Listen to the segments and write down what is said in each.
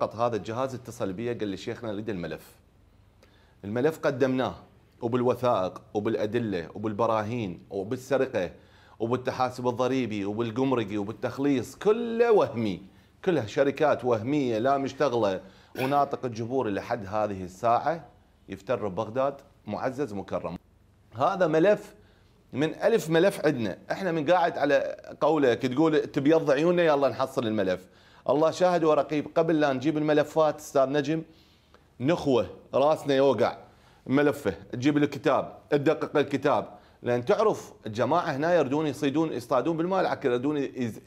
فقط هذا الجهاز اتصل بي قال لي شيخنا نريد الملف الملف قدمناه وبالوثائق وبالادله وبالبراهين وبالسرقه وبالتحاسب الضريبي وبالقمرقي وبالتخليص كله وهمي كلها شركات وهميه لا مشتغله وناطق الجبور لحد هذه الساعه يفتر ببغداد معزز مكرم هذا ملف من ألف ملف عندنا احنا من قاعد على قولك تقول تبيض عيوننا يلا نحصل الملف الله شاهد ورقيب قبل لا نجيب الملفات استاذ نجم نخوه راسنا يوقع ملفه تجيب الكتاب تدقق الكتاب لان تعرف الجماعه هنا يردون يصيدون يصطادون بالمالعك يردون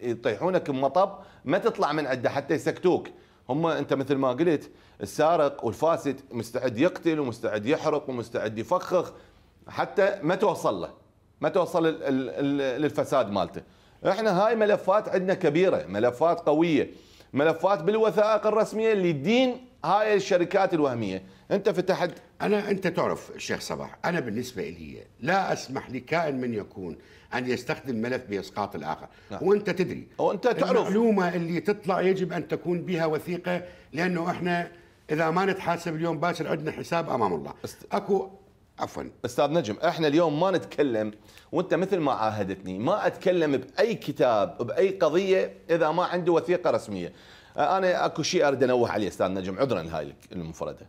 يطيحونك بمطب ما تطلع من عنده حتى يسكتوك هم انت مثل ما قلت السارق والفاسد مستعد يقتل ومستعد يحرق ومستعد يفخخ حتى ما توصل له ما توصل للفساد مالته احنا هاي ملفات عندنا كبيره ملفات قويه ملفات بالوثائق الرسميه لدين هاي الشركات الوهميه انت فتحت انا انت تعرف الشيخ صباح انا بالنسبه لي لا اسمح لكائن من يكون ان يستخدم ملف باسقاط الاخر نعم. وانت تدري وانت تعرف المعلومه اللي تطلع يجب ان تكون بها وثيقه لانه احنا اذا ما نتحاسب اليوم باكر عندنا حساب امام الله است... اكو عفوا استاذ نجم احنا اليوم ما نتكلم وانت مثل ما عاهدتني ما اتكلم باي كتاب باي قضيه اذا ما عنده وثيقه رسميه انا اكو شيء اريد انوه عليه استاذ نجم عذرا هاي المفرده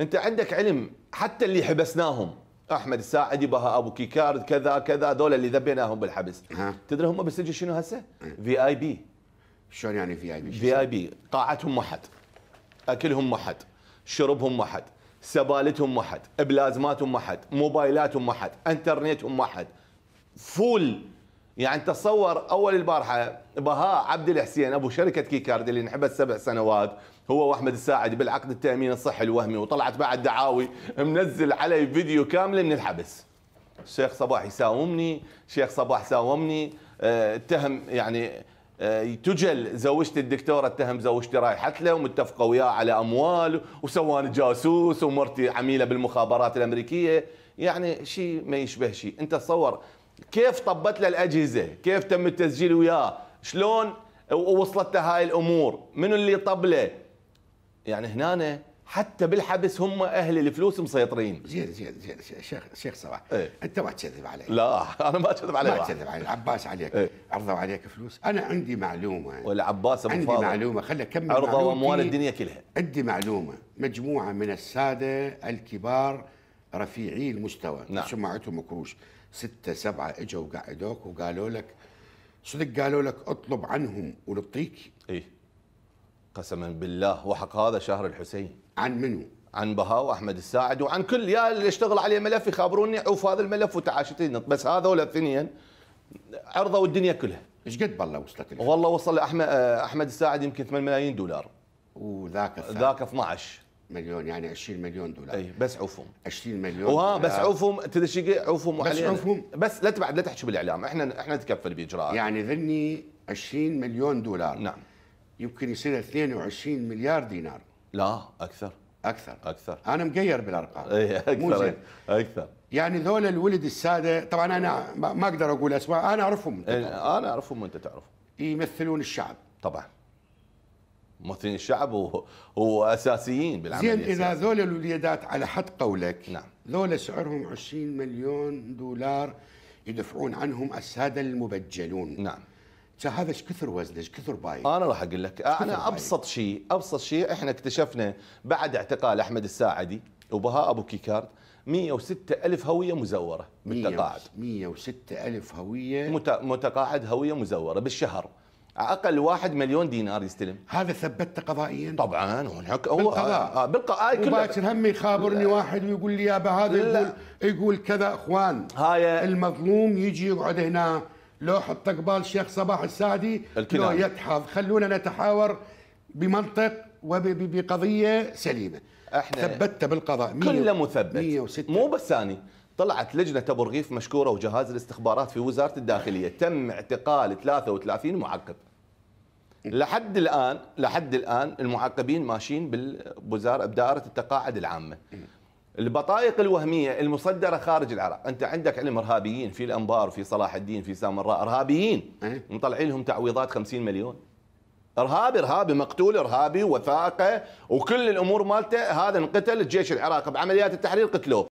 انت عندك علم حتى اللي حبسناهم احمد الساعدي بها ابو كيكارد كذا كذا دول اللي ذبيناهم بالحبس تدري هم بالسجن شنو هسه في اي بي شلون يعني في اي بي في اي بي قاعتهم حد اكلهم حد شربهم حد سبالتهم محد بلازماتهم محد موبايلاتهم محد انترنتهم محد فول يعني تصور اول البارحه بهاء عبد الحسين ابو شركه كيكارد اللي انحبس سبع سنوات هو واحمد الساعد بالعقد التامين الصحي الوهمي وطلعت بعد دعاوي منزل علي فيديو كامله من الحبس الشيخ صباح يساومني شيخ صباح ساومني آه، اتهم يعني آه، تجل زوجتي الدكتوره اتهم زوجتي رايحت له ومتفقه وياه على اموال وسوان جاسوس ومرتي عميله بالمخابرات الامريكيه يعني شيء ما يشبه شيء انت تصور كيف طبت له الاجهزه كيف تم التسجيل وياه شلون وصلت هاي الامور منو اللي طبله يعني هنا حتى بالحبس هم اهل الفلوس مسيطرين زين زين زين شيخ شيخ صباح ايه؟ انت ما تكذب علي لا انا ما اكذب عليك ما تكذب علي العباس عليك ايه؟ عرضوا عليك فلوس انا عندي معلومه والعباس ابو عندي معلومه خلي اكمل عرضوا اموال الدنيا كلها عندي معلومه مجموعه من الساده الكبار رفيعي المستوى نعم. سمعتهم كروش ستة سبعة اجوا وقعدوك وقالوا لك صدق قالوا لك اطلب عنهم ونعطيك ايه قسما بالله وحق هذا شهر الحسين عن منو؟ عن بهاء واحمد الساعد وعن كل يا اللي اشتغل عليه ملف يخابروني عوف هذا الملف وتعاشت بس هذول الاثنين عرضوا الدنيا كلها ايش قد بالله وصلت والله وصل آه، احمد احمد الساعد يمكن 8 ملايين دولار وذاك ذاك 12 مليون يعني 20 مليون دولار اي بس عوفهم 20 مليون وها بس عوفهم تدري عوفهم بس عوفهم بس لا تبعد لا تحكي بالاعلام احنا احنا نتكفل باجراءات يعني ذني 20 مليون دولار نعم يمكن يصير 22 مليار دينار لا اكثر اكثر اكثر انا مقير بالارقام اي اكثر إيه، اكثر يعني ذول الولد الساده طبعا انا ما اقدر اقول اسماء انا اعرفهم إيه، انا اعرفهم وانت تعرفهم يمثلون الشعب طبعا ممثلين الشعب و... واساسيين بالعمليه زين اذا ذول الوليدات على حد قولك نعم ذول سعرهم 20 مليون دولار يدفعون عنهم الساده المبجلون نعم هذا ايش كثر وزنه ايش كثر باين انا راح اقول لك انا ابسط شيء ابسط شيء احنا اكتشفنا بعد اعتقال احمد الساعدي وبهاء ابو كيكارد 106 ألف هوية مزورة بالتقاعد 106 ألف هوية متقاعد هوية مزورة بالشهر اقل واحد مليون دينار يستلم هذا ثبت قضائيا طبعا هناك هو بالقضاء آه, آه، بالقضاء آه هم يخابرني واحد ويقول لي يا هذا يقول يقول كذا اخوان هاي المظلوم يجي يقعد هنا لوحة تقبال الشيخ صباح السعدي لو يدحض خلونا نتحاور بمنطق وبقضية سليمة احنا ثبتت بالقضاء كله مثبت 106 مو بس ثاني طلعت لجنة أبو رغيف مشكورة وجهاز الاستخبارات في وزارة الداخلية تم اعتقال 33 معقب لحد الآن لحد الآن المعقبين ماشيين بالوزارة بدائرة التقاعد العامة البطائق الوهميه المصدره خارج العراق انت عندك علم ارهابيين في الانبار في صلاح الدين في سامراء ارهابيين إيه. مطلعين لهم تعويضات 50 مليون ارهابي ارهابي مقتول ارهابي وثائقه وكل الامور مالته هذا انقتل الجيش العراقي بعمليات التحرير قتلوه